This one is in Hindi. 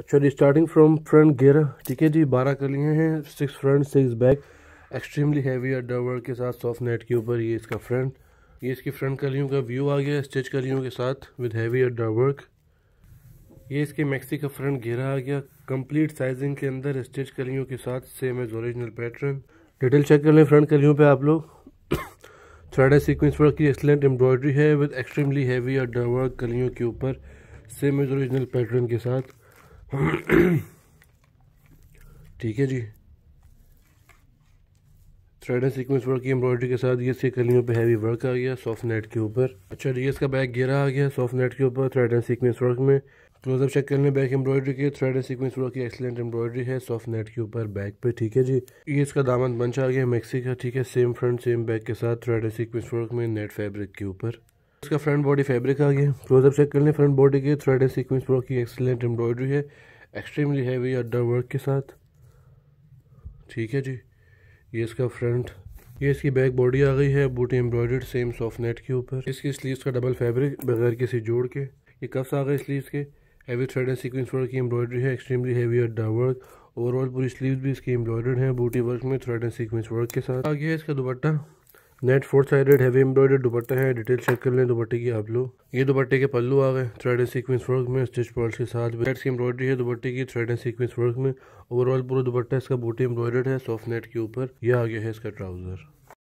जी स्टार्टिंग फ्रॉम फ्रंट गियर ठीक है जी बारह कर लिए हैं six front six back extremely heavy डबर के साथ सॉफ्ट नेट के ऊपर ये इसका फ्रंट ये इसकी फ्रंट कलियों का व्यू आ गया स्टिच कलियों के साथ विद हैवी अड्डा वर्क ये इसके मैक्सी का फ्रंट घेरा आ गया कंप्लीट साइजिंग के अंदर स्टिच कलियों के साथ same as original pattern detail check कर लें फ्रंट कलियों पे आप लोग थ्रेड सीक्वेंस वर्क की एक्सलेंट एम्ब्रॉयडरी है विद एक्सट्रीमली हैवी अड्डा वर्क कलियों के ऊपर सेम एज ओरिजिनल पैटर्न के साथ ठीक है जी थ्रेड एंड सिक्वेंस वर्क की एम्ब्रॉयडरी के साथ ये इसके कलियों पे हैवी वर्क आ गया सॉफ्ट नेट के ऊपर अच्छा जी इसका बैक गिरा आ गया सॉफ्ट नेट के ऊपर थ्रेड एंड सिक्वेंस वर्क में क्लोजअप चेक कर लें बैक एम्ब्रॉयडरी के थ्रेड एंड सिक्वेंस वर्क की एक्सलेंट एम्ब्रॉयडरी है सॉफ्ट नेट के ऊपर बैक पे ठीक है जी ये इसका दामन बंच आ गया मैक्सी का ठीक है सेम फ्रंट सेम बैक के साथ थ्रेड एंड सिक्वेंस वर्क में नेट फैब्रिक के ऊपर इसका फ्रंट बॉडी फैब्रिक आ गया क्लोजअप चेक कर लें फ्रंट बॉडी के थ्रेड एंड सीक्वेंस वर्क की एक्सीलेंट एम्ब्रॉयडरी है एक्सट्रीमली हैवी अड्डा वर्क के साथ ठीक है जी ये इसका फ्रंट ये इसकी बैक बॉडी आ गई है बूटी एम्ब्रॉयड सेम सॉफ्ट नेट के ऊपर इसकी स्लीव्स का डबल फैब्रिक बगैर किसी जोड़ के ये कफ्स आ गए स्लीव्स के heavy thread and sequence work की एम्ब्रॉयडरी है एक्सट्रीमली हैवी अड्डा वर्क ओवरऑल पूरी स्लीव्स भी इसकी एम्ब्रॉयड है बूटी वर्क में थ्रेड एंड सीक्वेंस वर्क के साथ आ गया इसका दुपट्टा net four sided heavy embroidered दुपट्टा है डिटेल चेक कर लें दुपट्टे की आप लोग ये दुपट्टे के पल्लू आ गए थ्रेड एंड सीक्वेंस वर्क में स्टिच पर्ल्स के साथ बेड्स की एम्ब्रॉयडरी है दुपट्टे की थ्रेड एंड सीक्वेंस वर्क में ओवरऑल पूरा दुपट्टा इसका बूटी एम्ब्रॉयडर्ड है सॉफ्ट नेट के ऊपर यह आ गया है इसका ट्राउजर